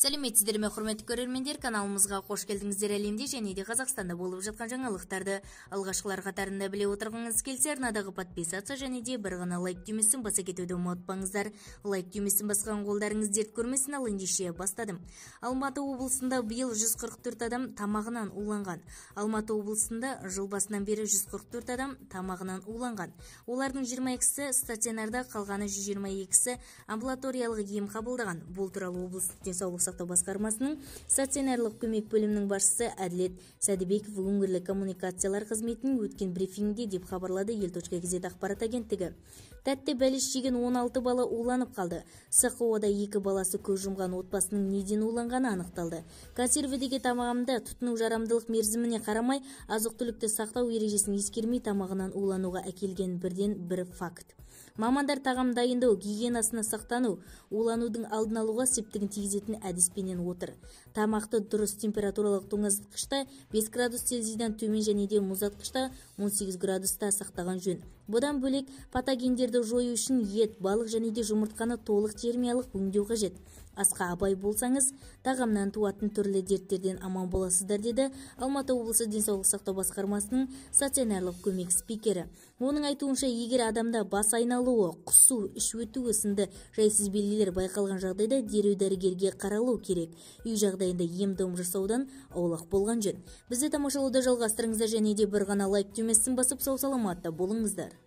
сәлеметсіздер ме құрметті көрермендер каналымызға қош келдіңіздер әлемде және де қазақстанда болып жатқан жаңалықтарды алғашқылар қатарында біле отырғыңыз келсе арнадағы подписаться және де бір ғана лайк түймесін баса кетуді ұмытпаңыздар лайк түймесін басқан қолдарыңыз дерт көрмесін ал ендеше бастадым алматы облысында биыл 144 адам тамағынан уланған алматы облысында жыл басынан бері 144 адам тамағынан уланған олардың 22-сі стационарда қалғаны 122-сі амбулаториялық ем қабылдаған бұл туралы облыстық денсаулық денсаулық сақтау басқармасының стационарлық көмек бөлімінің басшысы әділет сәдібеков өңірлік коммуникациялар қызметінің өткен брифингінде деп хабарлады ел точка кз ақпарат агенттігі тәтті бәліш жеген 16 бала уланып қалды сқо да екі баласы көз жұмған отбасының неден уланғаны анықталды консервідегі тамағында тұтыну жарамдылық мерзіміне қарамай азық түлікті сақтау ережесін ескермей тамағынан улануға әкелген бірден бір факт мамандар тағам дайындау гигиенасына сақтану уланудың алдын алуға септігін тигізетін әдіспенен отыр тамақты дұрыс температуралық тоңазытқышта 5 градус цельсийдан төмен және де мұздатқышта 18 градуста сақтаған жөн бұдан бөлек патогендерді жою үшін ет балық және де жұмыртқаны толық термиялық өңдеу қажет асқа абай болсаңыз тағамнан туатын түрлі дерттерден аман боласыздар деді алматы облысы денсаулық сақтау басқармасының стационарлық көмек спикері оның айтуынша егер адамда бас айналуы құсу іш өтуі сынды жайсыз белгілер байқалған жағдайда дереу дәрігерге қаралып алу керек үй жағдайында ем дом жасаудан аулақ болған жөн бізді тамашалауды жалғастырыңыздар және де бір ғана лайк түймесін басып сау саламатта болыңыздар